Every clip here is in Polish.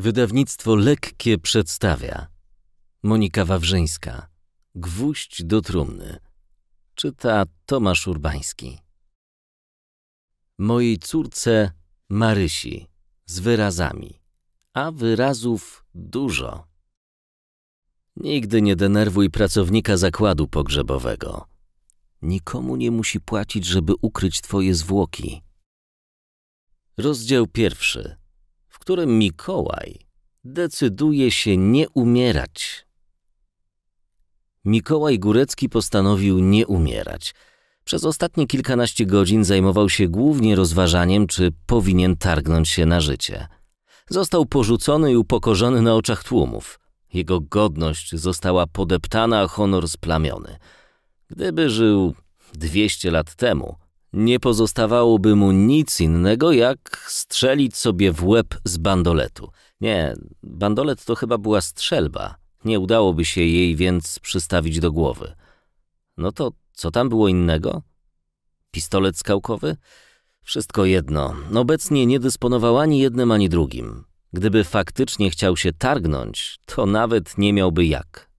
Wydawnictwo Lekkie przedstawia Monika Wawrzyńska Gwóźdź do trumny Czyta Tomasz Urbański Mojej córce Marysi z wyrazami, a wyrazów dużo. Nigdy nie denerwuj pracownika zakładu pogrzebowego. Nikomu nie musi płacić, żeby ukryć twoje zwłoki. Rozdział pierwszy którym Mikołaj decyduje się nie umierać. Mikołaj Górecki postanowił nie umierać. Przez ostatnie kilkanaście godzin zajmował się głównie rozważaniem, czy powinien targnąć się na życie. Został porzucony i upokorzony na oczach tłumów. Jego godność została podeptana, a honor splamiony. Gdyby żył 200 lat temu, nie pozostawałoby mu nic innego, jak strzelić sobie w łeb z bandoletu. Nie, bandolet to chyba była strzelba. Nie udałoby się jej więc przystawić do głowy. No to co tam było innego? Pistolet skałkowy? Wszystko jedno. Obecnie nie dysponował ani jednym, ani drugim. Gdyby faktycznie chciał się targnąć, to nawet nie miałby jak.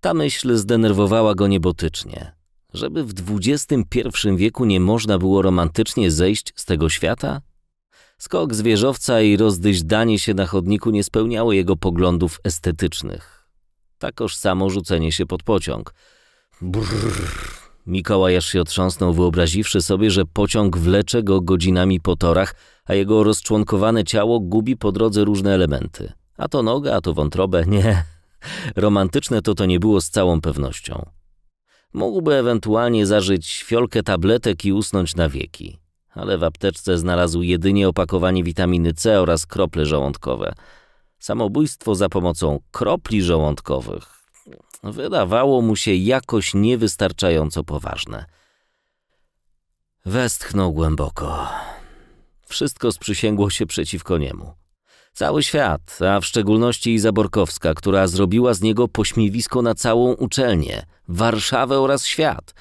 Ta myśl zdenerwowała go niebotycznie żeby w XXI wieku nie można było romantycznie zejść z tego świata? Skok zwierzowca i rozdyśdanie się na chodniku nie spełniało jego poglądów estetycznych. Takoż samo rzucenie się pod pociąg. Brrr. Mikołaj aż się otrząsnął, wyobraziwszy sobie, że pociąg wlecze go godzinami po torach, a jego rozczłonkowane ciało gubi po drodze różne elementy. A to noga, a to wątrobę. Nie. Romantyczne to to nie było z całą pewnością. Mógłby ewentualnie zażyć fiolkę tabletek i usnąć na wieki, ale w apteczce znalazł jedynie opakowanie witaminy C oraz krople żołądkowe. Samobójstwo za pomocą kropli żołądkowych wydawało mu się jakoś niewystarczająco poważne. Westchnął głęboko. Wszystko sprzysięgło się przeciwko niemu. Cały świat, a w szczególności Iza Borkowska, która zrobiła z niego pośmiewisko na całą uczelnię, Warszawę oraz świat.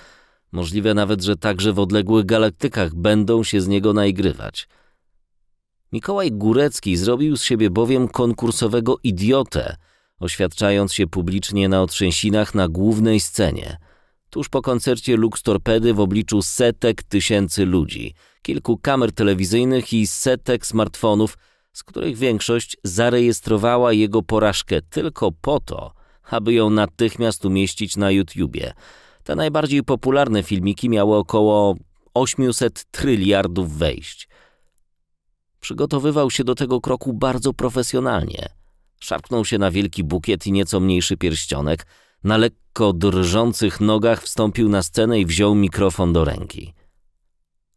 Możliwe nawet, że także w odległych galaktykach będą się z niego naigrywać. Mikołaj Górecki zrobił z siebie bowiem konkursowego idiotę, oświadczając się publicznie na otrzęsinach na głównej scenie. Tuż po koncercie Lux Torpedy w obliczu setek tysięcy ludzi, kilku kamer telewizyjnych i setek smartfonów – z których większość zarejestrowała jego porażkę tylko po to, aby ją natychmiast umieścić na YouTubie. Te najbardziej popularne filmiki miały około 800 tryliardów wejść. Przygotowywał się do tego kroku bardzo profesjonalnie. Szarpnął się na wielki bukiet i nieco mniejszy pierścionek. Na lekko drżących nogach wstąpił na scenę i wziął mikrofon do ręki.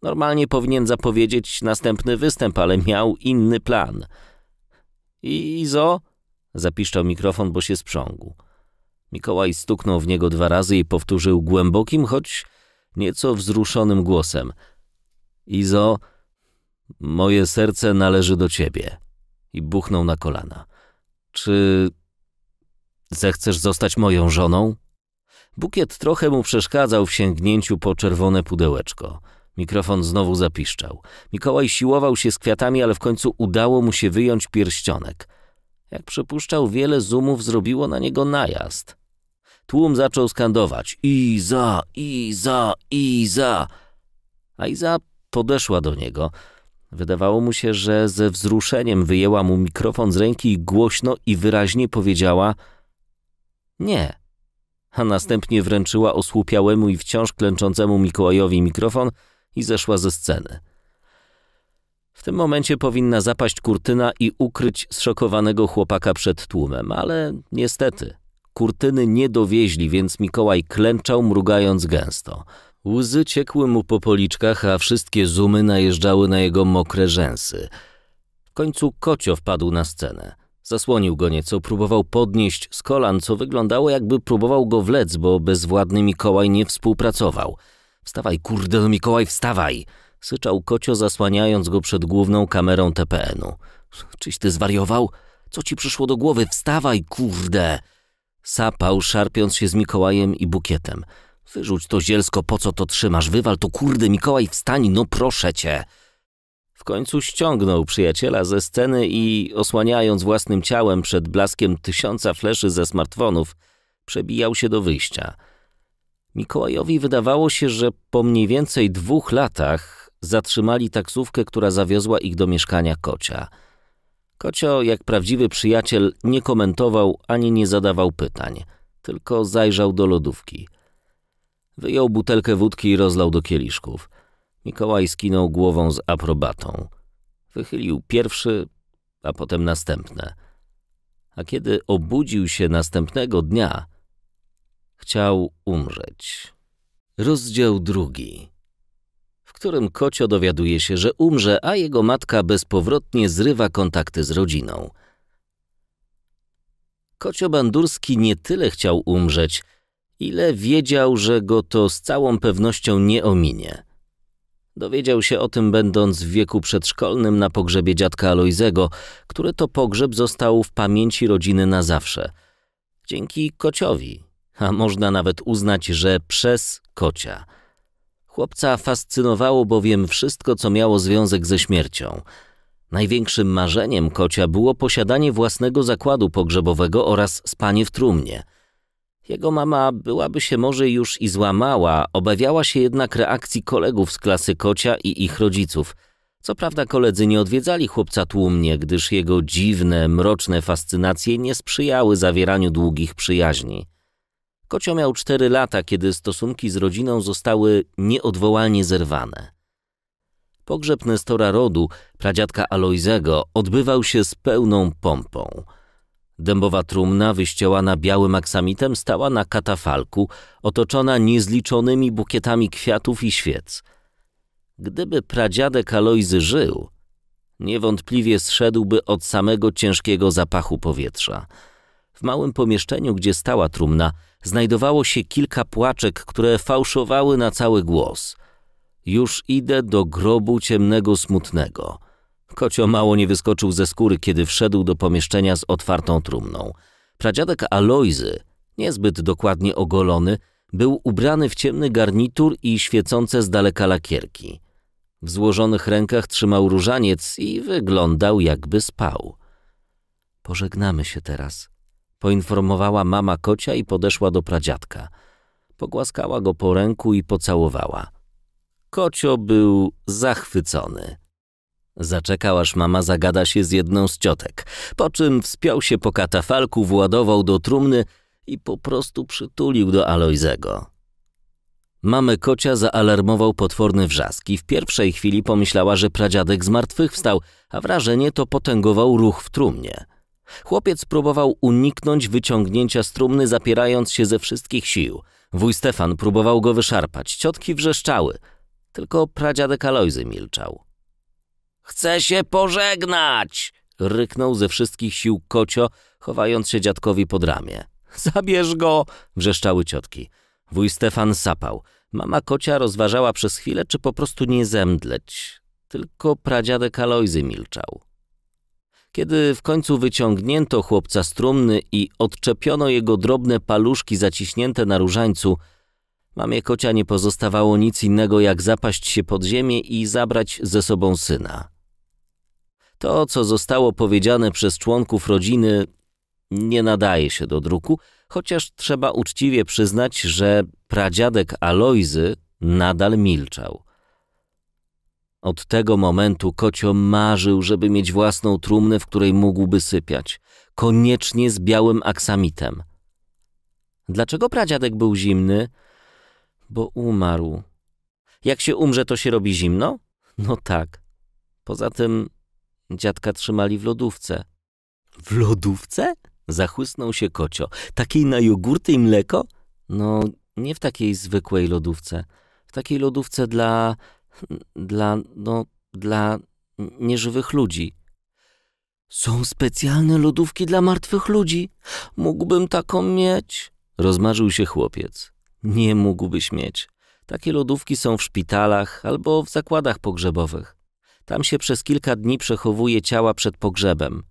Normalnie powinien zapowiedzieć następny występ, ale miał inny plan. I Izo? Zapiszczał mikrofon, bo się sprzągł. Mikołaj stuknął w niego dwa razy i powtórzył głębokim, choć nieco wzruszonym głosem. Izo, moje serce należy do ciebie. I buchnął na kolana. Czy zechcesz zostać moją żoną? Bukiet trochę mu przeszkadzał w sięgnięciu po czerwone pudełeczko – Mikrofon znowu zapiszczał. Mikołaj siłował się z kwiatami, ale w końcu udało mu się wyjąć pierścionek. Jak przypuszczał, wiele zoomów zrobiło na niego najazd. Tłum zaczął skandować Iza, Iza, Iza. A Iza podeszła do niego. Wydawało mu się, że ze wzruszeniem wyjęła mu mikrofon z ręki i głośno i wyraźnie powiedziała Nie. A następnie wręczyła osłupiałemu i wciąż klęczącemu Mikołajowi mikrofon, i zeszła ze sceny. W tym momencie powinna zapaść kurtyna i ukryć zszokowanego chłopaka przed tłumem, ale niestety kurtyny nie dowieźli, więc Mikołaj klęczał, mrugając gęsto. Łzy ciekły mu po policzkach, a wszystkie zumy najeżdżały na jego mokre rzęsy. W końcu kocio wpadł na scenę. Zasłonił go nieco, próbował podnieść z kolan, co wyglądało jakby próbował go wlec, bo bezwładny Mikołaj nie współpracował – Wstawaj, kurde, no Mikołaj, wstawaj! Syczał kocio, zasłaniając go przed główną kamerą TPN-u. Czyś ty zwariował? Co ci przyszło do głowy? Wstawaj, kurde! Sapał, szarpiąc się z Mikołajem i bukietem. Wyrzuć to zielsko, po co to trzymasz? Wywal to, kurde, Mikołaj, wstań, no proszę cię! W końcu ściągnął przyjaciela ze sceny i, osłaniając własnym ciałem przed blaskiem tysiąca fleszy ze smartfonów, przebijał się do wyjścia – Mikołajowi wydawało się, że po mniej więcej dwóch latach zatrzymali taksówkę, która zawiozła ich do mieszkania kocia. Kocio, jak prawdziwy przyjaciel, nie komentował ani nie zadawał pytań, tylko zajrzał do lodówki. Wyjął butelkę wódki i rozlał do kieliszków. Mikołaj skinął głową z aprobatą. Wychylił pierwszy, a potem następne. A kiedy obudził się następnego dnia, chciał umrzeć. Rozdział drugi, w którym Kocio dowiaduje się, że umrze, a jego matka bezpowrotnie zrywa kontakty z rodziną. Kocio Bandurski nie tyle chciał umrzeć, ile wiedział, że go to z całą pewnością nie ominie. Dowiedział się o tym będąc w wieku przedszkolnym na pogrzebie dziadka Alojzego, który to pogrzeb został w pamięci rodziny na zawsze. Dzięki Kociowi, a można nawet uznać, że przez kocia. Chłopca fascynowało bowiem wszystko, co miało związek ze śmiercią. Największym marzeniem kocia było posiadanie własnego zakładu pogrzebowego oraz spanie w trumnie. Jego mama byłaby się może już i złamała, obawiała się jednak reakcji kolegów z klasy kocia i ich rodziców. Co prawda koledzy nie odwiedzali chłopca tłumnie, gdyż jego dziwne, mroczne fascynacje nie sprzyjały zawieraniu długich przyjaźni. Kocio miał cztery lata, kiedy stosunki z rodziną zostały nieodwołalnie zerwane. Pogrzeb Nestora Rodu, pradziadka Alojzego, odbywał się z pełną pompą. Dębowa trumna wyścielana białym aksamitem stała na katafalku, otoczona niezliczonymi bukietami kwiatów i świec. Gdyby pradziadek Alojzy żył, niewątpliwie zszedłby od samego ciężkiego zapachu powietrza. W małym pomieszczeniu, gdzie stała trumna, znajdowało się kilka płaczek, które fałszowały na cały głos. Już idę do grobu ciemnego smutnego. Kocio mało nie wyskoczył ze skóry, kiedy wszedł do pomieszczenia z otwartą trumną. Pradziadek Alojzy, niezbyt dokładnie ogolony, był ubrany w ciemny garnitur i świecące z daleka lakierki. W złożonych rękach trzymał różaniec i wyglądał, jakby spał. Pożegnamy się teraz, poinformowała mama kocia i podeszła do pradziadka. Pogłaskała go po ręku i pocałowała. Kocio był zachwycony. Zaczekał, aż mama zagada się z jedną z ciotek, po czym wspiął się po katafalku, władował do trumny i po prostu przytulił do Alojzego. Mamy kocia zaalarmował potworny wrzask i w pierwszej chwili pomyślała, że pradziadek zmartwychwstał, a wrażenie to potęgował ruch w trumnie – Chłopiec próbował uniknąć wyciągnięcia strumny, zapierając się ze wszystkich sił. Wuj Stefan próbował go wyszarpać, ciotki wrzeszczały. Tylko pradziadek Alojzy milczał. Chcę się pożegnać! ryknął ze wszystkich sił kocio, chowając się dziadkowi pod ramię. Zabierz go! wrzeszczały ciotki. Wuj Stefan sapał. Mama kocia rozważała przez chwilę, czy po prostu nie zemdleć. Tylko pradziadek Alojzy milczał. Kiedy w końcu wyciągnięto chłopca z trumny i odczepiono jego drobne paluszki zaciśnięte na różańcu, mamie kocia nie pozostawało nic innego jak zapaść się pod ziemię i zabrać ze sobą syna. To, co zostało powiedziane przez członków rodziny, nie nadaje się do druku, chociaż trzeba uczciwie przyznać, że pradziadek Alojzy nadal milczał. Od tego momentu kocio marzył, żeby mieć własną trumnę, w której mógłby sypiać, koniecznie z białym aksamitem. Dlaczego pradziadek był zimny? Bo umarł. Jak się umrze, to się robi zimno? No tak. Poza tym dziadka trzymali w lodówce. W lodówce? Zachłysnął się kocio. Takiej na jogurty i mleko? No, nie w takiej zwykłej lodówce. W takiej lodówce dla dla, no, dla nieżywych ludzi. Są specjalne lodówki dla martwych ludzi. Mógłbym taką mieć. Rozmarzył się chłopiec. Nie mógłbyś mieć. Takie lodówki są w szpitalach albo w zakładach pogrzebowych. Tam się przez kilka dni przechowuje ciała przed pogrzebem.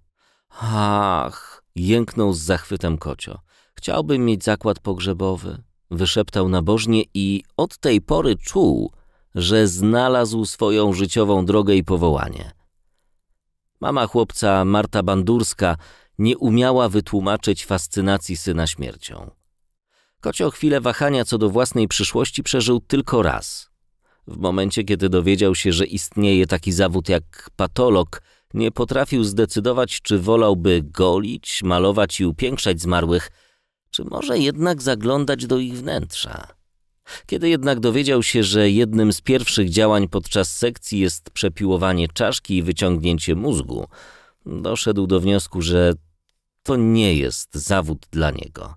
Ach, jęknął z zachwytem kocio. Chciałbym mieć zakład pogrzebowy, wyszeptał nabożnie i od tej pory czuł, że znalazł swoją życiową drogę i powołanie. Mama chłopca, Marta Bandurska, nie umiała wytłumaczyć fascynacji syna śmiercią. Kocio chwilę wahania co do własnej przyszłości przeżył tylko raz. W momencie, kiedy dowiedział się, że istnieje taki zawód jak patolog, nie potrafił zdecydować, czy wolałby golić, malować i upiększać zmarłych, czy może jednak zaglądać do ich wnętrza. Kiedy jednak dowiedział się, że jednym z pierwszych działań podczas sekcji jest przepiłowanie czaszki i wyciągnięcie mózgu, doszedł do wniosku, że to nie jest zawód dla niego.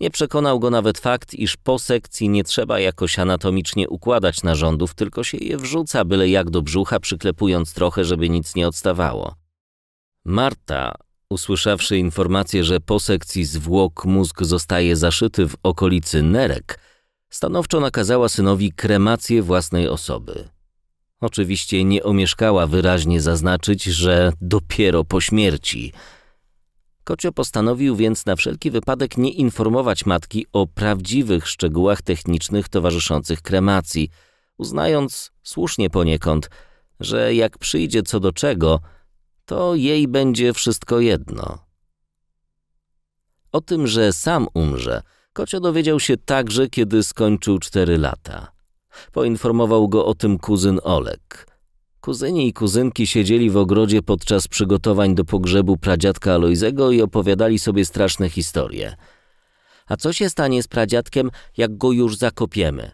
Nie przekonał go nawet fakt, iż po sekcji nie trzeba jakoś anatomicznie układać narządów, tylko się je wrzuca byle jak do brzucha, przyklepując trochę, żeby nic nie odstawało. Marta, usłyszawszy informację, że po sekcji zwłok mózg zostaje zaszyty w okolicy nerek, stanowczo nakazała synowi kremację własnej osoby. Oczywiście nie omieszkała wyraźnie zaznaczyć, że dopiero po śmierci. Kocio postanowił więc na wszelki wypadek nie informować matki o prawdziwych szczegółach technicznych towarzyszących kremacji, uznając słusznie poniekąd, że jak przyjdzie co do czego, to jej będzie wszystko jedno. O tym, że sam umrze – Kocio dowiedział się także, kiedy skończył cztery lata. Poinformował go o tym kuzyn Olek. Kuzyni i kuzynki siedzieli w ogrodzie podczas przygotowań do pogrzebu pradziadka Alojzego i opowiadali sobie straszne historie. A co się stanie z pradziadkiem, jak go już zakopiemy?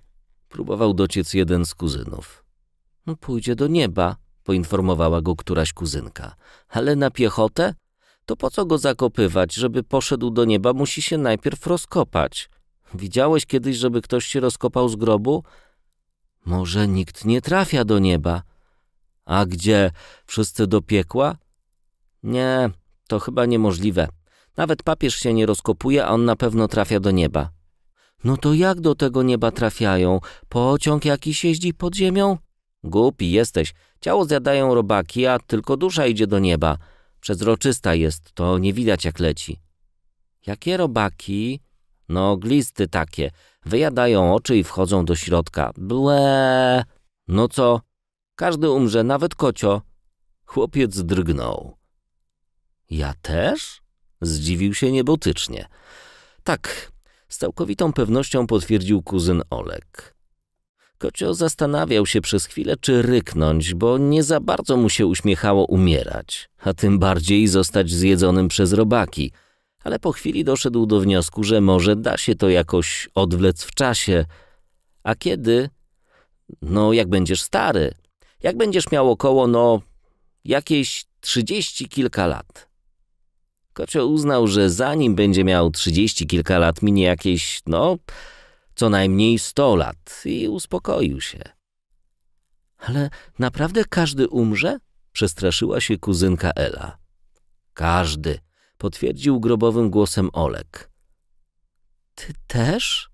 Próbował dociec jeden z kuzynów. No, pójdzie do nieba, poinformowała go któraś kuzynka. Ale na piechotę? to po co go zakopywać? Żeby poszedł do nieba, musi się najpierw rozkopać. Widziałeś kiedyś, żeby ktoś się rozkopał z grobu? Może nikt nie trafia do nieba. A gdzie? Wszyscy do piekła? Nie, to chyba niemożliwe. Nawet papież się nie rozkopuje, a on na pewno trafia do nieba. No to jak do tego nieba trafiają? Pociąg jakiś jeździ pod ziemią? Głupi jesteś. Ciało zjadają robaki, a tylko dusza idzie do nieba. Przezroczysta jest to, nie widać jak leci. Jakie robaki? No, glisty takie. Wyjadają oczy i wchodzą do środka. Ble! No co? Każdy umrze, nawet kocio. Chłopiec drgnął. Ja też? Zdziwił się niebotycznie. Tak, z całkowitą pewnością potwierdził kuzyn Olek. Kocio zastanawiał się przez chwilę, czy ryknąć, bo nie za bardzo mu się uśmiechało umierać, a tym bardziej zostać zjedzonym przez robaki. Ale po chwili doszedł do wniosku, że może da się to jakoś odwlec w czasie. A kiedy? No, jak będziesz stary. Jak będziesz miał około, no, jakieś trzydzieści kilka lat. Kocio uznał, że zanim będzie miał trzydzieści kilka lat, minie jakieś, no co najmniej sto lat i uspokoił się. Ale naprawdę każdy umrze? Przestraszyła się kuzynka Ela. Każdy, potwierdził grobowym głosem Olek. Ty też?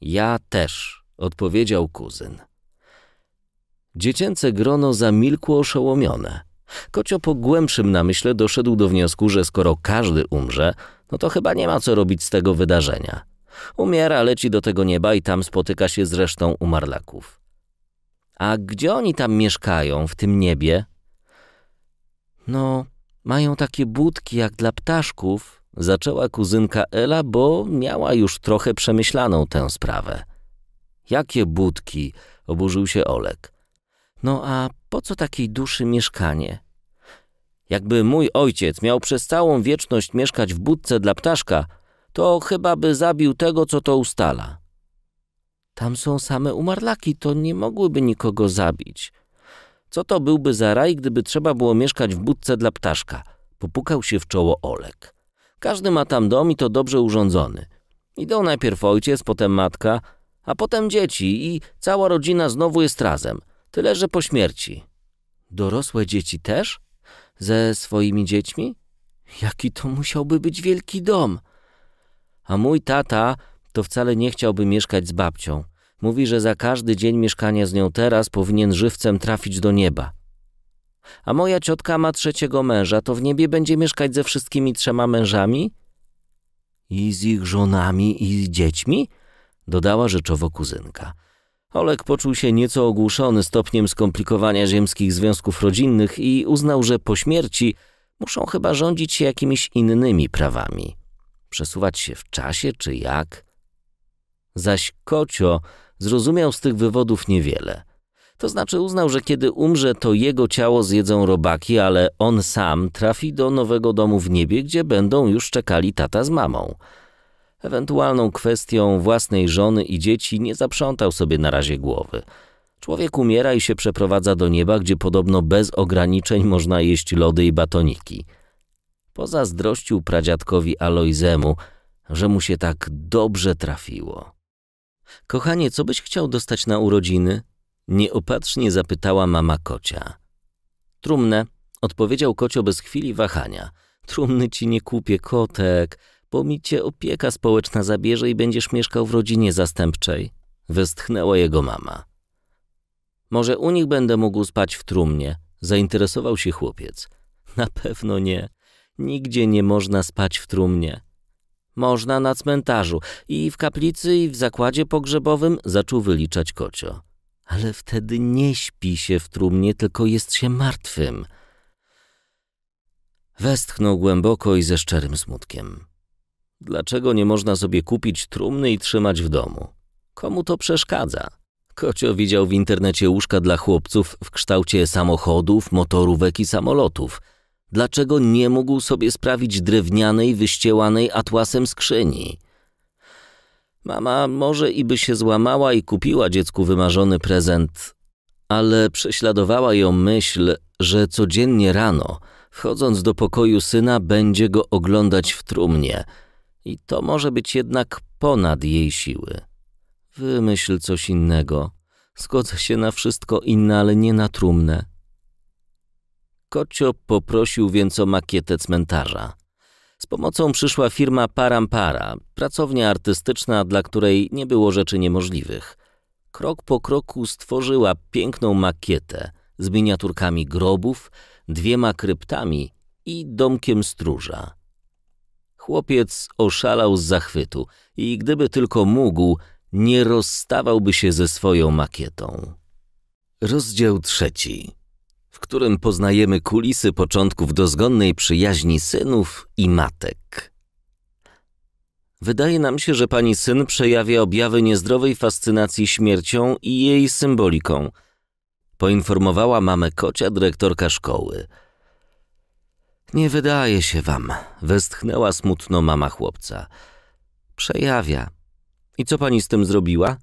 Ja też, odpowiedział kuzyn. Dziecięce grono zamilkło oszołomione. Kocio po głębszym namyśle doszedł do wniosku, że skoro każdy umrze, no to chyba nie ma co robić z tego wydarzenia. Umiera, leci do tego nieba i tam spotyka się z resztą umarlaków. A gdzie oni tam mieszkają, w tym niebie? No, mają takie budki jak dla ptaszków, zaczęła kuzynka Ela, bo miała już trochę przemyślaną tę sprawę. Jakie budki? oburzył się Olek. No a po co takiej duszy mieszkanie? Jakby mój ojciec miał przez całą wieczność mieszkać w budce dla ptaszka, to chyba by zabił tego, co to ustala. Tam są same umarlaki, to nie mogłyby nikogo zabić. Co to byłby za raj, gdyby trzeba było mieszkać w budce dla ptaszka? Popukał się w czoło Olek. Każdy ma tam dom i to dobrze urządzony. Idą najpierw ojciec, potem matka, a potem dzieci i cała rodzina znowu jest razem. Tyle, że po śmierci. Dorosłe dzieci też? Ze swoimi dziećmi? Jaki to musiałby być wielki dom? A mój tata to wcale nie chciałby mieszkać z babcią. Mówi, że za każdy dzień mieszkania z nią teraz powinien żywcem trafić do nieba. A moja ciotka ma trzeciego męża, to w niebie będzie mieszkać ze wszystkimi trzema mężami? I z ich żonami i z dziećmi? Dodała rzeczowo kuzynka. Olek poczuł się nieco ogłuszony stopniem skomplikowania ziemskich związków rodzinnych i uznał, że po śmierci muszą chyba rządzić się jakimiś innymi prawami przesuwać się w czasie, czy jak? Zaś Kocio zrozumiał z tych wywodów niewiele. To znaczy uznał, że kiedy umrze, to jego ciało zjedzą robaki, ale on sam trafi do nowego domu w niebie, gdzie będą już czekali tata z mamą. Ewentualną kwestią własnej żony i dzieci nie zaprzątał sobie na razie głowy. Człowiek umiera i się przeprowadza do nieba, gdzie podobno bez ograniczeń można jeść lody i batoniki – pozazdrościł pradziadkowi Alojzemu, że mu się tak dobrze trafiło. Kochanie, co byś chciał dostać na urodziny? Nieopatrznie zapytała mama kocia. Trumnę, odpowiedział kocio bez chwili wahania. Trumny ci nie kupię, kotek, bo mi cię opieka społeczna zabierze i będziesz mieszkał w rodzinie zastępczej. Westchnęła jego mama. Może u nich będę mógł spać w trumnie? Zainteresował się chłopiec. Na pewno nie. Nigdzie nie można spać w trumnie. Można na cmentarzu i w kaplicy i w zakładzie pogrzebowym zaczął wyliczać kocio. Ale wtedy nie śpi się w trumnie, tylko jest się martwym. Westchnął głęboko i ze szczerym smutkiem. Dlaczego nie można sobie kupić trumny i trzymać w domu? Komu to przeszkadza? Kocio widział w internecie łóżka dla chłopców w kształcie samochodów, motorówek i samolotów – dlaczego nie mógł sobie sprawić drewnianej, wyścielanej atłasem skrzyni. Mama może i by się złamała i kupiła dziecku wymarzony prezent, ale prześladowała ją myśl, że codziennie rano, wchodząc do pokoju syna, będzie go oglądać w trumnie i to może być jednak ponad jej siły. Wymyśl coś innego. Zgodzę się na wszystko inne, ale nie na trumnę. Kocio poprosił więc o makietę cmentarza. Z pomocą przyszła firma Parampara, pracownia artystyczna, dla której nie było rzeczy niemożliwych. Krok po kroku stworzyła piękną makietę z miniaturkami grobów, dwiema kryptami i domkiem stróża. Chłopiec oszalał z zachwytu i gdyby tylko mógł, nie rozstawałby się ze swoją makietą. Rozdział trzeci którym poznajemy kulisy początków dozgonnej przyjaźni synów i matek. Wydaje nam się, że pani syn przejawia objawy niezdrowej fascynacji śmiercią i jej symboliką, poinformowała mamę kocia dyrektorka szkoły. Nie wydaje się wam, westchnęła smutno mama chłopca. Przejawia. I co pani z tym zrobiła?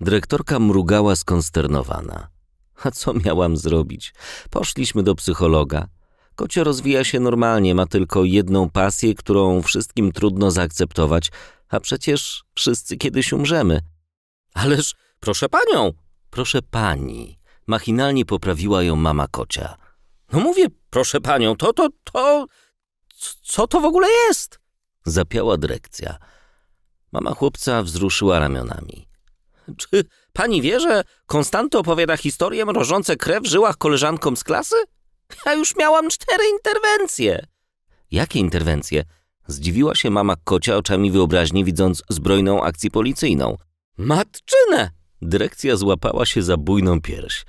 Dyrektorka mrugała skonsternowana. A co miałam zrobić? Poszliśmy do psychologa. Kocie rozwija się normalnie, ma tylko jedną pasję, którą wszystkim trudno zaakceptować, a przecież wszyscy kiedyś umrzemy. Ależ, proszę panią! Proszę pani. Machinalnie poprawiła ją mama kocia. No mówię, proszę panią, to, to, to... Co to w ogóle jest? Zapiała dyrekcja. Mama chłopca wzruszyła ramionami. Czy pani wie, że Konstanty opowiada historię mrożące krew w żyłach koleżankom z klasy? Ja już miałam cztery interwencje. Jakie interwencje? Zdziwiła się mama kocia oczami wyobraźni, widząc zbrojną akcję policyjną. Matczynę! Dyrekcja złapała się za bujną pierś.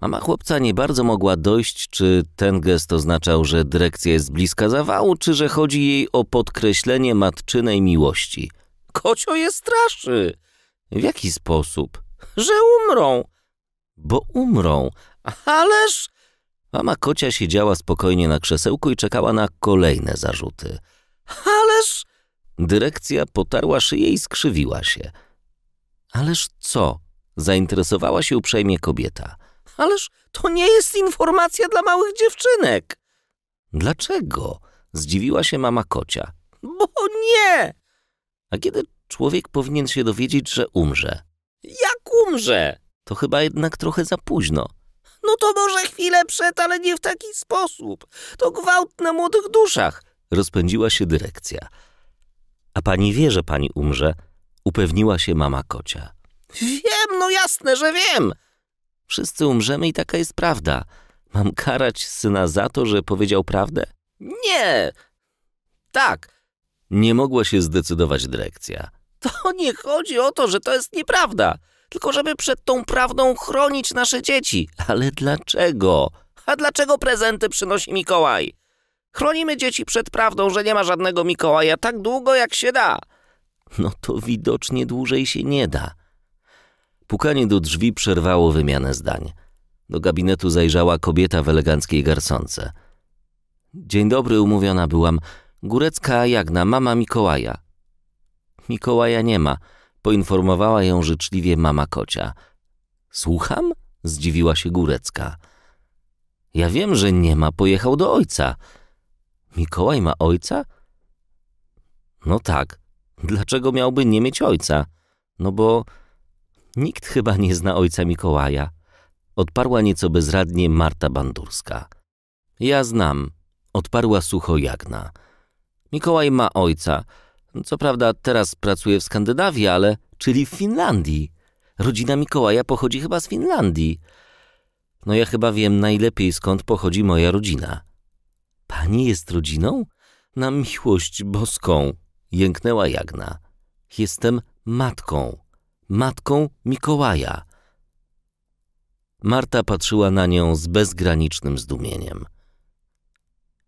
Mama chłopca nie bardzo mogła dojść, czy ten gest oznaczał, że dyrekcja jest bliska zawału, czy że chodzi jej o podkreślenie matczynej miłości. Kocio je straszy! W jaki sposób? Że umrą. Bo umrą. Ależ... Mama kocia siedziała spokojnie na krzesełku i czekała na kolejne zarzuty. Ależ... Dyrekcja potarła szyję i skrzywiła się. Ależ co? Zainteresowała się uprzejmie kobieta. Ależ to nie jest informacja dla małych dziewczynek. Dlaczego? Zdziwiła się mama kocia. Bo nie! A kiedy Człowiek powinien się dowiedzieć, że umrze. Jak umrze? To chyba jednak trochę za późno. No to może chwilę przed, ale nie w taki sposób. To gwałt na młodych duszach, rozpędziła się dyrekcja. A pani wie, że pani umrze, upewniła się mama kocia. Wiem, no jasne, że wiem. Wszyscy umrzemy i taka jest prawda. Mam karać syna za to, że powiedział prawdę? Nie. Tak. Nie mogła się zdecydować dyrekcja. To nie chodzi o to, że to jest nieprawda, tylko żeby przed tą prawdą chronić nasze dzieci. Ale dlaczego? A dlaczego prezenty przynosi Mikołaj? Chronimy dzieci przed prawdą, że nie ma żadnego Mikołaja tak długo, jak się da. No to widocznie dłużej się nie da. Pukanie do drzwi przerwało wymianę zdań. Do gabinetu zajrzała kobieta w eleganckiej garsonce. Dzień dobry, umówiona byłam. Górecka Jagna, mama Mikołaja. Mikołaja nie ma, poinformowała ją życzliwie mama kocia. Słucham? zdziwiła się Górecka. Ja wiem, że nie ma, pojechał do ojca. Mikołaj ma ojca? No tak. Dlaczego miałby nie mieć ojca? No bo nikt chyba nie zna ojca Mikołaja. Odparła nieco bezradnie Marta Bandurska. Ja znam, odparła sucho Jagna. Mikołaj ma ojca. Co prawda teraz pracuje w Skandynawii, ale czyli w Finlandii. Rodzina Mikołaja pochodzi chyba z Finlandii. No ja chyba wiem najlepiej skąd pochodzi moja rodzina. Pani jest rodziną? Na miłość boską, jęknęła Jagna. Jestem matką. Matką Mikołaja. Marta patrzyła na nią z bezgranicznym zdumieniem.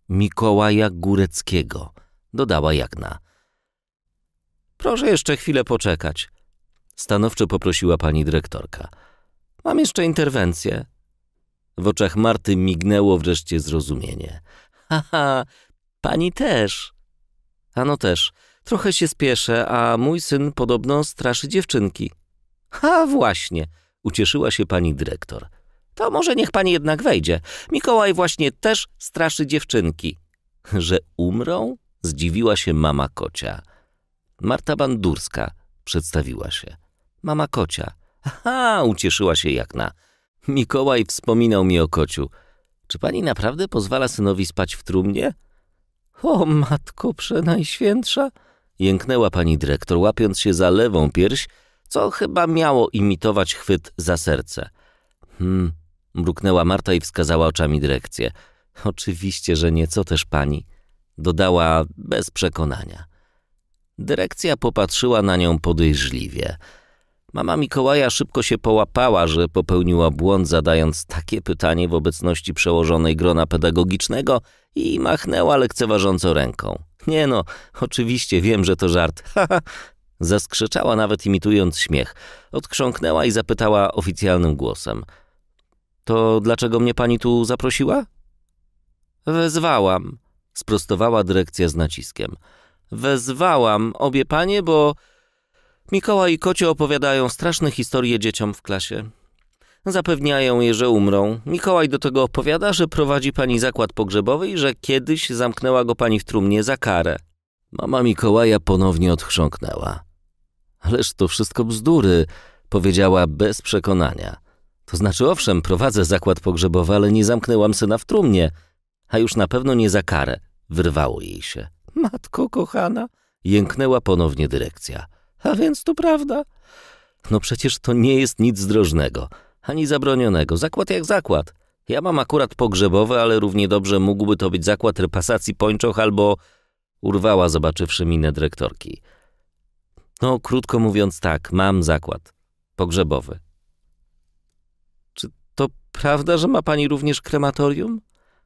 Mikołaja Góreckiego, dodała Jagna. Proszę jeszcze chwilę poczekać. Stanowczo poprosiła pani dyrektorka. Mam jeszcze interwencję. W oczach Marty mignęło wreszcie zrozumienie. Haha, pani też. Ano też. Trochę się spieszę, a mój syn podobno straszy dziewczynki. A właśnie, ucieszyła się pani dyrektor. To może niech pani jednak wejdzie. Mikołaj właśnie też straszy dziewczynki. Że umrą? Zdziwiła się mama kocia. Marta Bandurska, przedstawiła się. Mama kocia. Aha, ucieszyła się Jakna. Mikołaj wspominał mi o kociu. Czy pani naprawdę pozwala synowi spać w trumnie? O, matko przenajświętsza! Jęknęła pani dyrektor, łapiąc się za lewą pierś, co chyba miało imitować chwyt za serce. Hmm, mruknęła Marta i wskazała oczami dyrekcję. Oczywiście, że nieco też pani? Dodała bez przekonania. Dyrekcja popatrzyła na nią podejrzliwie. Mama Mikołaja szybko się połapała, że popełniła błąd, zadając takie pytanie w obecności przełożonej grona pedagogicznego i machnęła lekceważąco ręką. Nie no, oczywiście wiem, że to żart. Zaskrzeczała nawet imitując śmiech. Odkrząknęła i zapytała oficjalnym głosem. To dlaczego mnie pani tu zaprosiła? Wezwałam, sprostowała dyrekcja z naciskiem. Wezwałam obie panie, bo Mikołaj i Kocie opowiadają straszne historie dzieciom w klasie. Zapewniają je, że umrą. Mikołaj do tego opowiada, że prowadzi pani zakład pogrzebowy i że kiedyś zamknęła go pani w trumnie za karę. Mama Mikołaja ponownie odchrząknęła. Ależ to wszystko bzdury, powiedziała bez przekonania. To znaczy, owszem, prowadzę zakład pogrzebowy, ale nie zamknęłam syna w trumnie, a już na pewno nie za karę, wyrwało jej się. Matko kochana, jęknęła ponownie dyrekcja. A więc to prawda? No przecież to nie jest nic zdrożnego, ani zabronionego. Zakład jak zakład. Ja mam akurat pogrzebowy, ale równie dobrze mógłby to być zakład repasacji pończoch albo... Urwała, zobaczywszy minę dyrektorki. No, krótko mówiąc tak, mam zakład. Pogrzebowy. Czy to prawda, że ma pani również krematorium?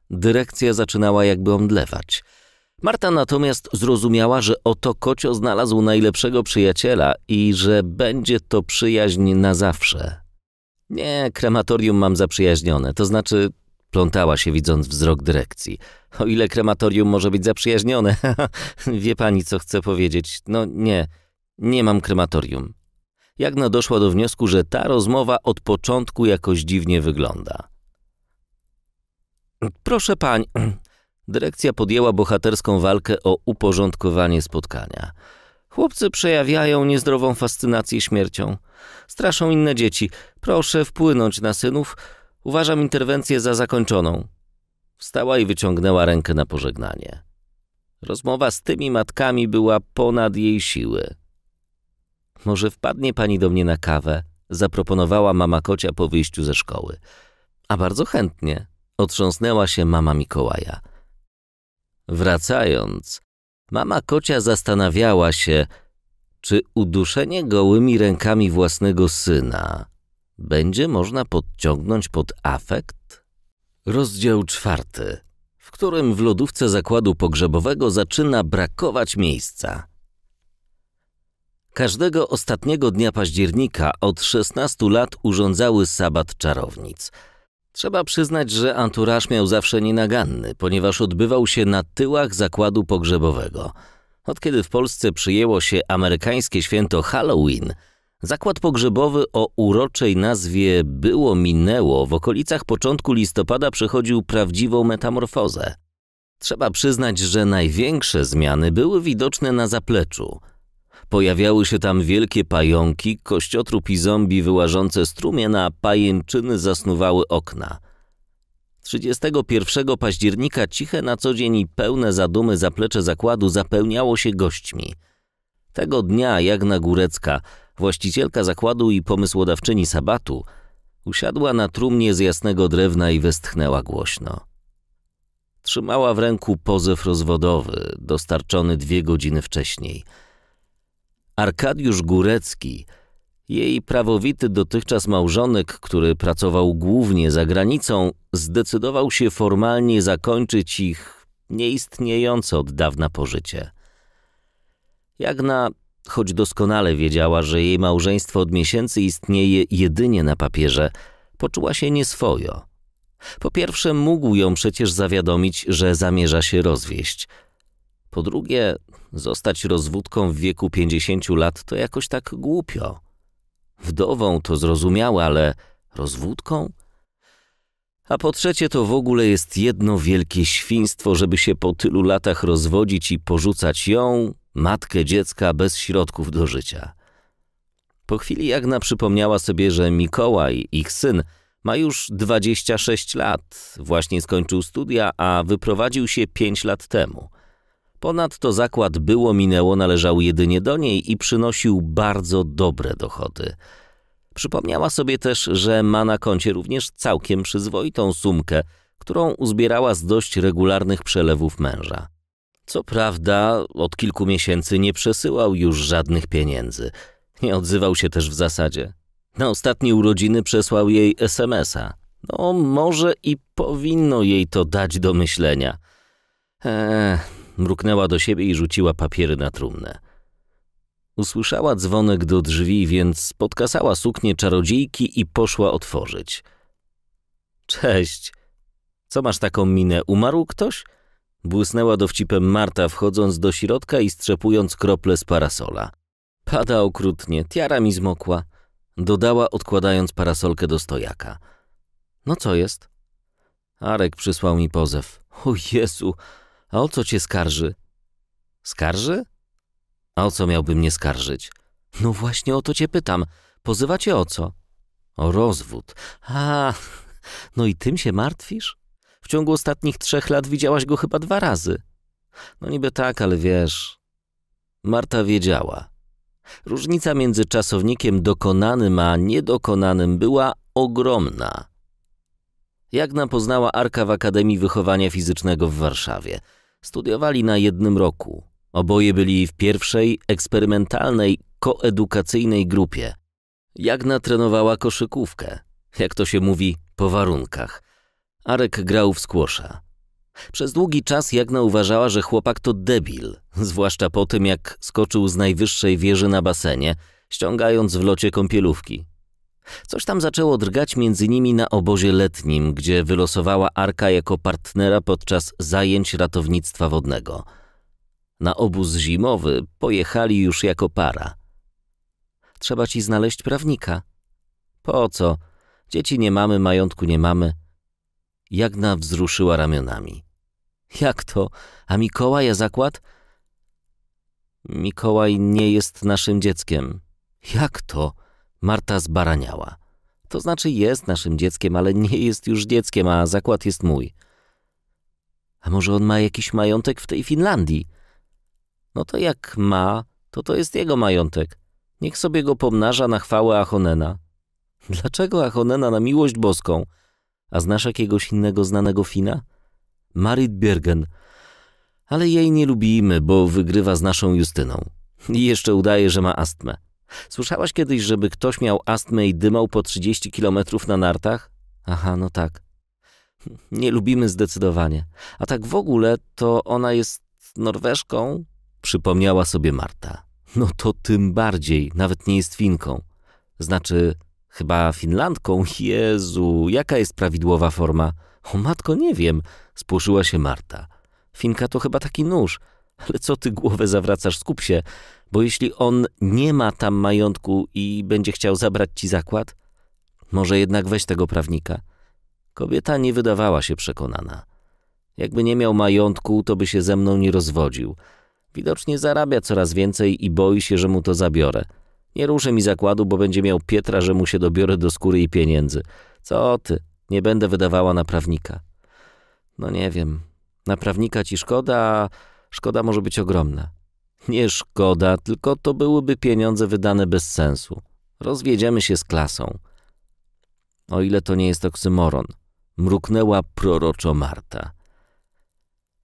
Dyrekcja zaczynała jakby omdlewać. Marta natomiast zrozumiała, że oto kocio znalazł najlepszego przyjaciela i że będzie to przyjaźń na zawsze. Nie, krematorium mam zaprzyjaźnione, to znaczy plątała się widząc wzrok dyrekcji. O ile krematorium może być zaprzyjaźnione, wie pani co chcę powiedzieć. No nie, nie mam krematorium. Jagna doszła do wniosku, że ta rozmowa od początku jakoś dziwnie wygląda. Proszę pań, Dyrekcja podjęła bohaterską walkę o uporządkowanie spotkania. Chłopcy przejawiają niezdrową fascynację śmiercią. Straszą inne dzieci. Proszę wpłynąć na synów. Uważam interwencję za zakończoną. Wstała i wyciągnęła rękę na pożegnanie. Rozmowa z tymi matkami była ponad jej siły. Może wpadnie pani do mnie na kawę? Zaproponowała mama kocia po wyjściu ze szkoły. A bardzo chętnie. Otrząsnęła się mama Mikołaja. Wracając, mama kocia zastanawiała się, czy uduszenie gołymi rękami własnego syna będzie można podciągnąć pod afekt? Rozdział czwarty, w którym w lodówce zakładu pogrzebowego zaczyna brakować miejsca. Każdego ostatniego dnia października od 16 lat urządzały sabat czarownic – Trzeba przyznać, że anturaż miał zawsze nienaganny, ponieważ odbywał się na tyłach zakładu pogrzebowego. Od kiedy w Polsce przyjęło się amerykańskie święto Halloween, zakład pogrzebowy o uroczej nazwie Było Minęło w okolicach początku listopada przechodził prawdziwą metamorfozę. Trzeba przyznać, że największe zmiany były widoczne na zapleczu – Pojawiały się tam wielkie pająki, kościotrup i zombie wyłażące strumień, a pajęczyny zasnuwały okna. 31 października ciche na co dzień i pełne zadumy zaplecze zakładu zapełniało się gośćmi. Tego dnia Jagna Górecka, właścicielka zakładu i pomysłodawczyni sabatu, usiadła na trumnie z jasnego drewna i westchnęła głośno. Trzymała w ręku pozew rozwodowy, dostarczony dwie godziny wcześniej – Arkadiusz Górecki, jej prawowity dotychczas małżonek, który pracował głównie za granicą, zdecydował się formalnie zakończyć ich nieistniejące od dawna pożycie. Jagna, choć doskonale wiedziała, że jej małżeństwo od miesięcy istnieje jedynie na papierze, poczuła się nieswojo. Po pierwsze, mógł ją przecież zawiadomić, że zamierza się rozwieść. Po drugie, Zostać rozwódką w wieku pięćdziesięciu lat to jakoś tak głupio. Wdową to zrozumiałe, ale rozwódką? A po trzecie, to w ogóle jest jedno wielkie świństwo, żeby się po tylu latach rozwodzić i porzucać ją, matkę dziecka, bez środków do życia. Po chwili Jagna przypomniała sobie, że Mikołaj, ich syn, ma już 26 lat, właśnie skończył studia, a wyprowadził się 5 lat temu. Ponadto zakład było minęło należał jedynie do niej i przynosił bardzo dobre dochody. Przypomniała sobie też, że ma na koncie również całkiem przyzwoitą sumkę, którą uzbierała z dość regularnych przelewów męża. Co prawda, od kilku miesięcy nie przesyłał już żadnych pieniędzy. Nie odzywał się też w zasadzie. Na ostatnie urodziny przesłał jej SMS-a. No, może i powinno jej to dać do myślenia. Eee, mruknęła do siebie i rzuciła papiery na trumnę. Usłyszała dzwonek do drzwi, więc podkasała suknię czarodziejki i poszła otworzyć. Cześć. Co masz taką minę? Umarł ktoś? Błysnęła dowcipem Marta, wchodząc do środka i strzepując krople z parasola. Pada okrutnie, tiara mi zmokła. Dodała, odkładając parasolkę do stojaka. No co jest? Arek przysłał mi pozew. O Jezu, a o co cię skarży? Skarży? A o co miałby mnie skarżyć? No właśnie o to cię pytam. Pozywacie o co? O rozwód. A, no i tym się martwisz? W ciągu ostatnich trzech lat widziałaś go chyba dwa razy. No niby tak, ale wiesz. Marta wiedziała. Różnica między czasownikiem dokonanym a niedokonanym była ogromna. Jagna poznała Arka w Akademii Wychowania Fizycznego w Warszawie – studiowali na jednym roku. Oboje byli w pierwszej eksperymentalnej koedukacyjnej grupie. Jagna trenowała koszykówkę, jak to się mówi, po warunkach. Arek grał w skłosza. Przez długi czas Jagna uważała, że chłopak to debil, zwłaszcza po tym, jak skoczył z najwyższej wieży na basenie, ściągając w locie kąpielówki. Coś tam zaczęło drgać między nimi na obozie letnim, gdzie wylosowała Arka jako partnera podczas zajęć ratownictwa wodnego. Na obóz zimowy pojechali już jako para. Trzeba ci znaleźć prawnika. Po co? Dzieci nie mamy, majątku nie mamy. Jagna wzruszyła ramionami. Jak to? A Mikołaja zakład? Mikołaj nie jest naszym dzieckiem. Jak to? Marta zbaraniała. To znaczy jest naszym dzieckiem, ale nie jest już dzieckiem, a zakład jest mój. A może on ma jakiś majątek w tej Finlandii? No to jak ma, to to jest jego majątek. Niech sobie go pomnaża na chwałę Achonena. Dlaczego Achonena na miłość boską? A znasz jakiegoś innego znanego Fina? Marit Biergen. Ale jej nie lubimy, bo wygrywa z naszą Justyną. I jeszcze udaje, że ma astmę. Słyszałaś kiedyś, żeby ktoś miał astmę i dymał po 30 km na nartach? Aha, no tak. Nie lubimy zdecydowanie. A tak w ogóle, to ona jest Norweżką? Przypomniała sobie Marta. No to tym bardziej, nawet nie jest Finką. Znaczy, chyba Finlandką? Jezu, jaka jest prawidłowa forma? O matko, nie wiem, spłoszyła się Marta. Finka to chyba taki nóż. Ale co ty głowę zawracasz, skup się. Bo jeśli on nie ma tam majątku i będzie chciał zabrać ci zakład, może jednak weź tego prawnika. Kobieta nie wydawała się przekonana. Jakby nie miał majątku, to by się ze mną nie rozwodził. Widocznie zarabia coraz więcej i boi się, że mu to zabiorę. Nie ruszę mi zakładu, bo będzie miał Pietra, że mu się dobiorę do skóry i pieniędzy. Co ty? Nie będę wydawała na prawnika. No nie wiem. Na prawnika ci szkoda, a szkoda może być ogromna. Nie szkoda, tylko to byłyby pieniądze wydane bez sensu. Rozwiedziemy się z klasą. O ile to nie jest oksymoron, mruknęła proroczo Marta.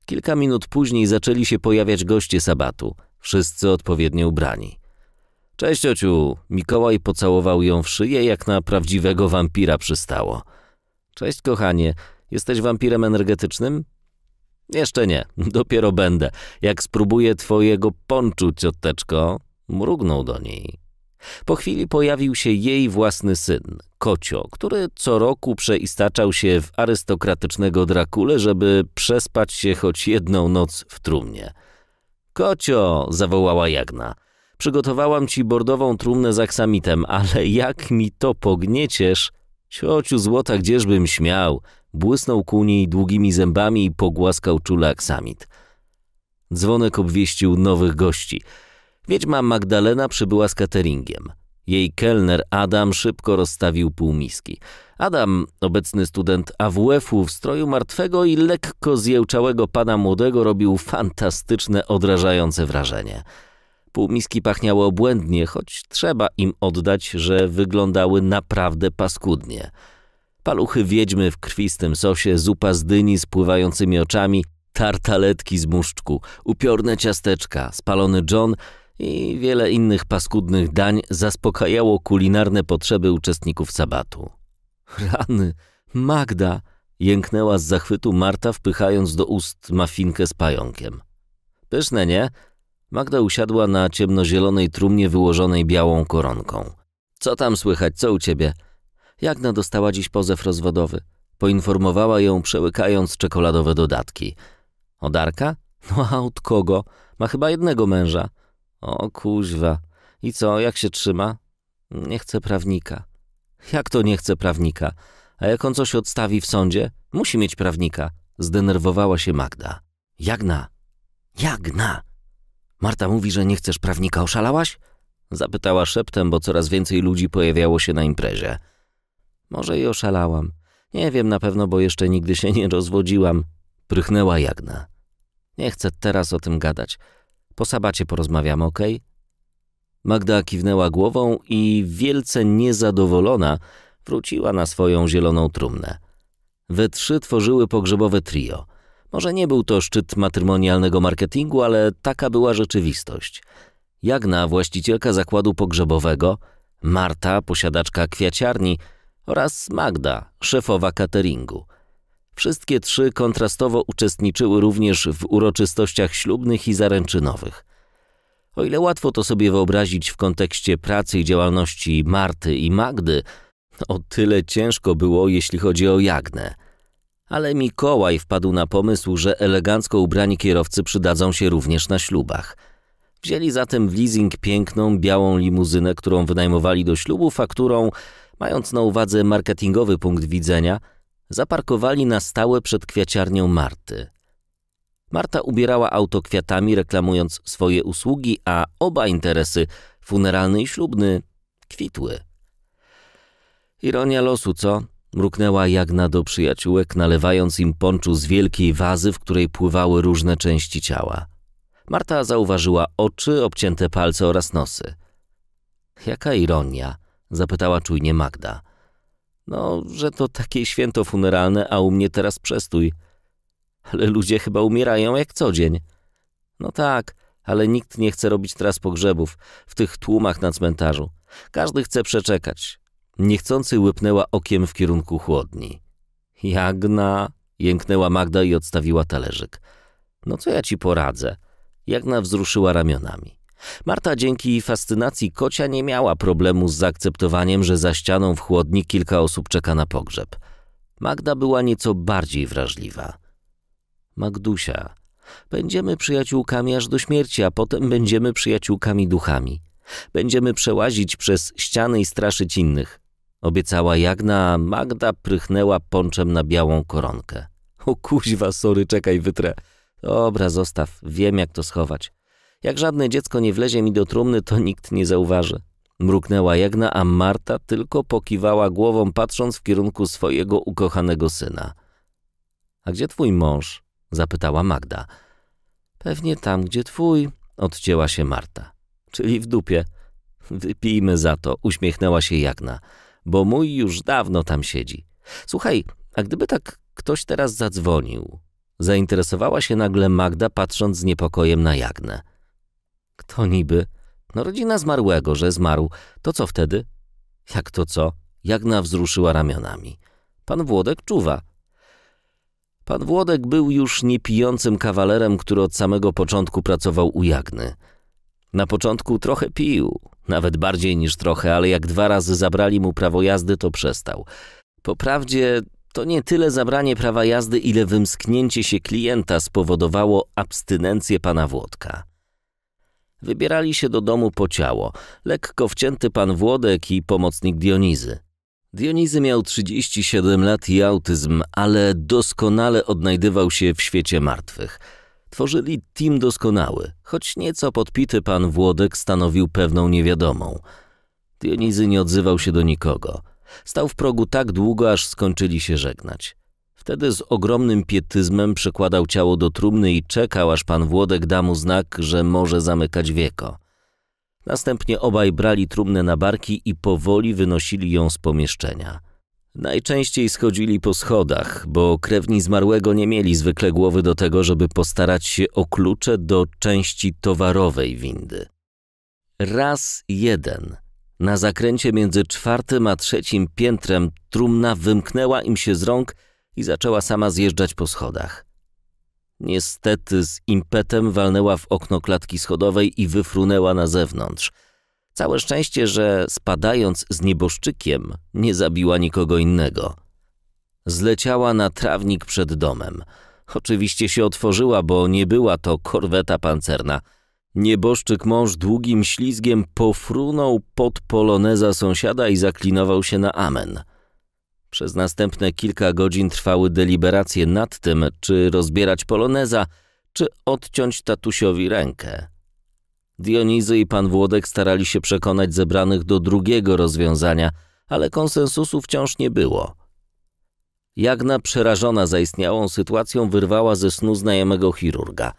Kilka minut później zaczęli się pojawiać goście sabatu, wszyscy odpowiednio ubrani. Cześć, ciociu! Mikołaj pocałował ją w szyję, jak na prawdziwego wampira przystało. Cześć, kochanie. Jesteś wampirem energetycznym? Jeszcze nie, dopiero będę. Jak spróbuję twojego ponczu, cioteczko, mrugnął do niej. Po chwili pojawił się jej własny syn, Kocio, który co roku przeistaczał się w arystokratycznego Drakule, żeby przespać się choć jedną noc w trumnie. Kocio, zawołała Jagna, przygotowałam ci bordową trumnę z aksamitem, ale jak mi to pognieciesz? Ciociu złota, gdzieżbym śmiał, Błysnął ku niej długimi zębami i pogłaskał czule aksamit. Dzwonek obwieścił nowych gości. Wiedźma Magdalena przybyła z cateringiem. Jej kelner Adam szybko rozstawił półmiski. Adam, obecny student AWF-u w stroju martwego i lekko zjełczałego pana młodego robił fantastyczne, odrażające wrażenie. Półmiski pachniały obłędnie, choć trzeba im oddać, że wyglądały naprawdę paskudnie paluchy wiedźmy w krwistym sosie, zupa z dyni z pływającymi oczami, tartaletki z muszczku, upiorne ciasteczka, spalony John i wiele innych paskudnych dań zaspokajało kulinarne potrzeby uczestników sabatu. Rany, Magda! jęknęła z zachwytu Marta, wpychając do ust mafinkę z pająkiem. Pyszne, nie? Magda usiadła na ciemnozielonej trumnie wyłożonej białą koronką. Co tam słychać, co u ciebie? Jagna dostała dziś pozew rozwodowy. Poinformowała ją, przełykając czekoladowe dodatki. Odarka? No a od kogo? Ma chyba jednego męża. O kuźwa. I co, jak się trzyma? Nie chce prawnika. Jak to nie chce prawnika? A jak on coś odstawi w sądzie? Musi mieć prawnika. Zdenerwowała się Magda. Jagna! Jagna! Marta mówi, że nie chcesz prawnika, oszalałaś? Zapytała szeptem, bo coraz więcej ludzi pojawiało się na imprezie. Może i oszalałam. Nie wiem na pewno, bo jeszcze nigdy się nie rozwodziłam. Prychnęła Jagna. Nie chcę teraz o tym gadać. Po sabacie porozmawiam, ok? Magda kiwnęła głową i, wielce niezadowolona, wróciła na swoją zieloną trumnę. We trzy tworzyły pogrzebowe trio. Może nie był to szczyt matrymonialnego marketingu, ale taka była rzeczywistość. Jagna, właścicielka zakładu pogrzebowego, Marta, posiadaczka kwiaciarni, oraz Magda, szefowa cateringu. Wszystkie trzy kontrastowo uczestniczyły również w uroczystościach ślubnych i zaręczynowych. O ile łatwo to sobie wyobrazić w kontekście pracy i działalności Marty i Magdy, o tyle ciężko było, jeśli chodzi o Jagnę. Ale Mikołaj wpadł na pomysł, że elegancko ubrani kierowcy przydadzą się również na ślubach. Wzięli zatem w leasing piękną, białą limuzynę, którą wynajmowali do ślubu fakturą mając na uwadze marketingowy punkt widzenia, zaparkowali na stałe przed kwiaciarnią Marty. Marta ubierała auto kwiatami, reklamując swoje usługi, a oba interesy, funeralny i ślubny, kwitły. Ironia losu, co? Mruknęła Jagna do przyjaciółek, nalewając im ponczu z wielkiej wazy, w której pływały różne części ciała. Marta zauważyła oczy, obcięte palce oraz nosy. Jaka ironia! Zapytała czujnie Magda. No, że to takie święto funeralne, a u mnie teraz przestój. Ale ludzie chyba umierają jak co dzień. No tak, ale nikt nie chce robić teraz pogrzebów w tych tłumach na cmentarzu. Każdy chce przeczekać. Niechcący łypnęła okiem w kierunku chłodni. Jagna, jęknęła Magda i odstawiła talerzyk. No co ja ci poradzę? Jagna wzruszyła ramionami. Marta dzięki fascynacji kocia nie miała problemu z zaakceptowaniem, że za ścianą w chłodni kilka osób czeka na pogrzeb. Magda była nieco bardziej wrażliwa. Magdusia, będziemy przyjaciółkami aż do śmierci, a potem będziemy przyjaciółkami duchami. Będziemy przełazić przez ściany i straszyć innych. Obiecała Jagna, a Magda prychnęła pączem na białą koronkę. O kuźwa, sorry, czekaj, wytrę. Dobra, zostaw, wiem jak to schować. Jak żadne dziecko nie wlezie mi do trumny, to nikt nie zauważy. Mruknęła Jagna, a Marta tylko pokiwała głową, patrząc w kierunku swojego ukochanego syna. A gdzie twój mąż? zapytała Magda. Pewnie tam, gdzie twój, odcięła się Marta. Czyli w dupie. Wypijmy za to, uśmiechnęła się Jagna, bo mój już dawno tam siedzi. Słuchaj, a gdyby tak ktoś teraz zadzwonił? Zainteresowała się nagle Magda, patrząc z niepokojem na Jagnę. Kto niby? No rodzina zmarłego, że zmarł. To co wtedy? Jak to co? Jagna wzruszyła ramionami. Pan Włodek czuwa. Pan Włodek był już niepijącym kawalerem, który od samego początku pracował u Jagny. Na początku trochę pił, nawet bardziej niż trochę, ale jak dwa razy zabrali mu prawo jazdy, to przestał. Po prawdzie to nie tyle zabranie prawa jazdy, ile wymsknięcie się klienta spowodowało abstynencję pana Włodka. Wybierali się do domu po ciało, lekko wcięty pan Włodek i pomocnik Dionizy. Dionizy miał 37 lat i autyzm, ale doskonale odnajdywał się w świecie martwych. Tworzyli team doskonały, choć nieco podpity pan Włodek stanowił pewną niewiadomą. Dionizy nie odzywał się do nikogo. Stał w progu tak długo, aż skończyli się żegnać. Wtedy z ogromnym pietyzmem przykładał ciało do trumny i czekał, aż pan Włodek da mu znak, że może zamykać wieko. Następnie obaj brali trumnę na barki i powoli wynosili ją z pomieszczenia. Najczęściej schodzili po schodach, bo krewni zmarłego nie mieli zwykle głowy do tego, żeby postarać się o klucze do części towarowej windy. Raz jeden. Na zakręcie między czwartym a trzecim piętrem trumna wymknęła im się z rąk i zaczęła sama zjeżdżać po schodach. Niestety z impetem walnęła w okno klatki schodowej i wyfrunęła na zewnątrz. Całe szczęście, że spadając z nieboszczykiem nie zabiła nikogo innego. Zleciała na trawnik przed domem. Oczywiście się otworzyła, bo nie była to korweta pancerna. Nieboszczyk mąż długim ślizgiem pofrunął pod poloneza sąsiada i zaklinował się na amen – przez następne kilka godzin trwały deliberacje nad tym, czy rozbierać poloneza, czy odciąć tatusiowi rękę. Dionizy i pan Włodek starali się przekonać zebranych do drugiego rozwiązania, ale konsensusu wciąż nie było. Jagna, przerażona zaistniałą sytuacją, wyrwała ze snu znajomego chirurga.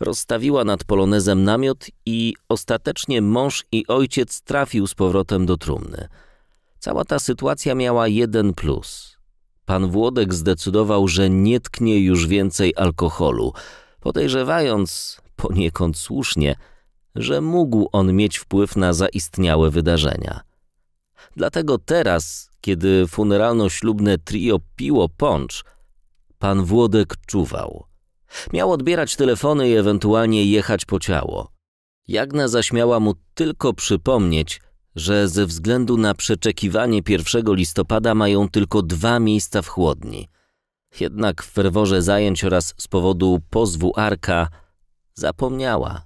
Rozstawiła nad polonezem namiot i ostatecznie mąż i ojciec trafił z powrotem do trumny – Cała ta sytuacja miała jeden plus. Pan Włodek zdecydował, że nie tknie już więcej alkoholu, podejrzewając, poniekąd słusznie, że mógł on mieć wpływ na zaistniałe wydarzenia. Dlatego teraz, kiedy funeralno-ślubne trio piło poncz, pan Włodek czuwał. Miał odbierać telefony i ewentualnie jechać po ciało. Jagna zaśmiała mu tylko przypomnieć, że ze względu na przeczekiwanie 1 listopada mają tylko dwa miejsca w chłodni. Jednak w ferworze zajęć oraz z powodu pozwu Arka zapomniała.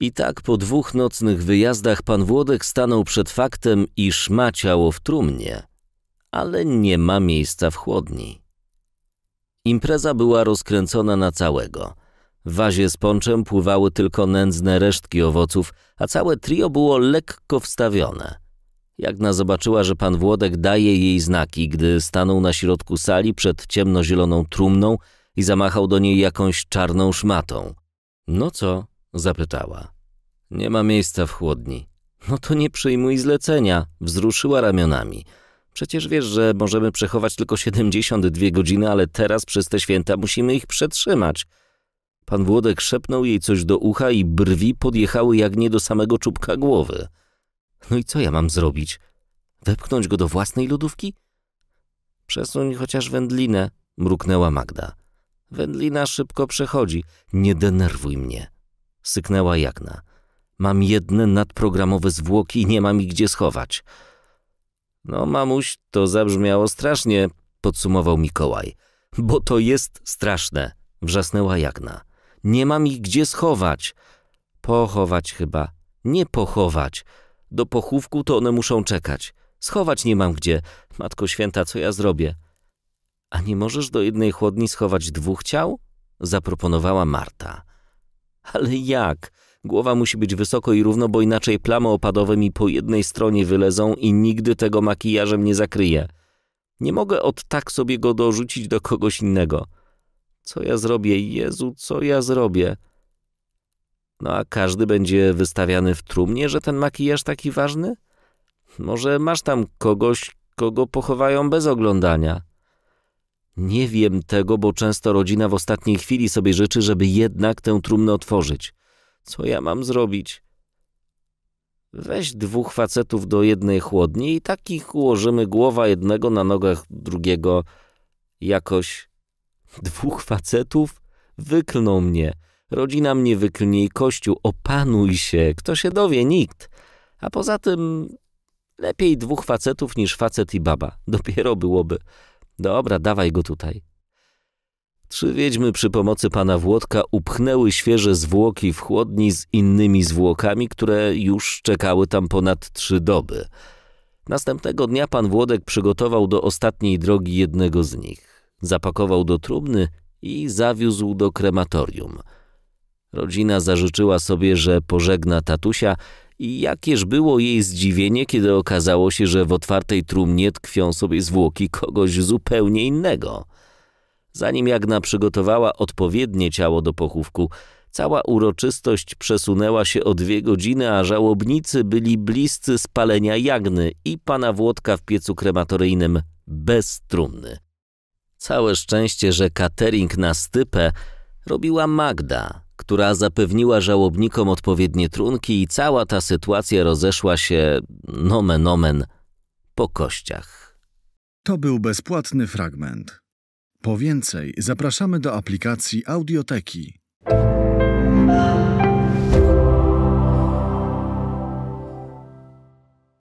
I tak po dwóch nocnych wyjazdach pan Włodek stanął przed faktem, iż ma ciało w trumnie, ale nie ma miejsca w chłodni. Impreza była rozkręcona na całego – w wazie z ponczem pływały tylko nędzne resztki owoców, a całe trio było lekko wstawione. Jagna zobaczyła, że pan Włodek daje jej znaki, gdy stanął na środku sali przed ciemnozieloną trumną i zamachał do niej jakąś czarną szmatą. No co? zapytała. Nie ma miejsca w chłodni. No to nie przyjmuj zlecenia, wzruszyła ramionami. Przecież wiesz, że możemy przechować tylko 72 godziny, ale teraz przez te święta musimy ich przetrzymać. Pan Włodek szepnął jej coś do ucha i brwi podjechały jak nie do samego czubka głowy. No i co ja mam zrobić? Wepchnąć go do własnej lodówki? Przesuń chociaż wędlinę, mruknęła Magda. Wędlina szybko przechodzi. Nie denerwuj mnie, syknęła Jagna. Mam jedne nadprogramowe zwłoki i nie mam ich gdzie schować. No, mamuś, to zabrzmiało strasznie, podsumował Mikołaj. Bo to jest straszne, wrzasnęła Jagna. Nie mam ich gdzie schować. Pochować chyba. Nie pochować. Do pochówku to one muszą czekać. Schować nie mam gdzie. Matko święta, co ja zrobię? A nie możesz do jednej chłodni schować dwóch ciał? Zaproponowała Marta. Ale jak? Głowa musi być wysoko i równo, bo inaczej plamy opadowe mi po jednej stronie wylezą i nigdy tego makijażem nie zakryję. Nie mogę od tak sobie go dorzucić do kogoś innego. Co ja zrobię, Jezu, co ja zrobię? No a każdy będzie wystawiany w trumnie, że ten makijaż taki ważny? Może masz tam kogoś, kogo pochowają bez oglądania? Nie wiem tego, bo często rodzina w ostatniej chwili sobie życzy, żeby jednak tę trumnę otworzyć. Co ja mam zrobić? Weź dwóch facetów do jednej chłodni i takich ułożymy głowa jednego na nogach drugiego. Jakoś dwóch facetów? Wyklną mnie. Rodzina mnie wyklnie i kościół. Opanuj się. Kto się dowie? Nikt. A poza tym lepiej dwóch facetów niż facet i baba. Dopiero byłoby. Dobra, dawaj go tutaj. Trzy wiedźmy przy pomocy pana Włodka upchnęły świeże zwłoki w chłodni z innymi zwłokami, które już czekały tam ponad trzy doby. Następnego dnia pan Włodek przygotował do ostatniej drogi jednego z nich zapakował do trumny i zawiózł do krematorium. Rodzina zażyczyła sobie, że pożegna tatusia i jakież było jej zdziwienie, kiedy okazało się, że w otwartej trumnie tkwią sobie zwłoki kogoś zupełnie innego. Zanim Jagna przygotowała odpowiednie ciało do pochówku, cała uroczystość przesunęła się o dwie godziny, a żałobnicy byli bliscy spalenia Jagny i pana Włodka w piecu krematoryjnym bez trumny. Całe szczęście, że catering na stypę robiła Magda, która zapewniła żałobnikom odpowiednie trunki i cała ta sytuacja rozeszła się nomen omen po kościach. To był bezpłatny fragment. Po więcej zapraszamy do aplikacji Audioteki.